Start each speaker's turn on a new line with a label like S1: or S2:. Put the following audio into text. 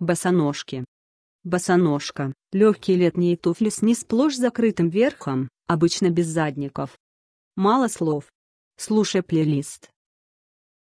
S1: Босоножки. Босоножка – легкие летние туфли с не сплошь закрытым верхом, обычно без задников. Мало слов. Слушай плейлист.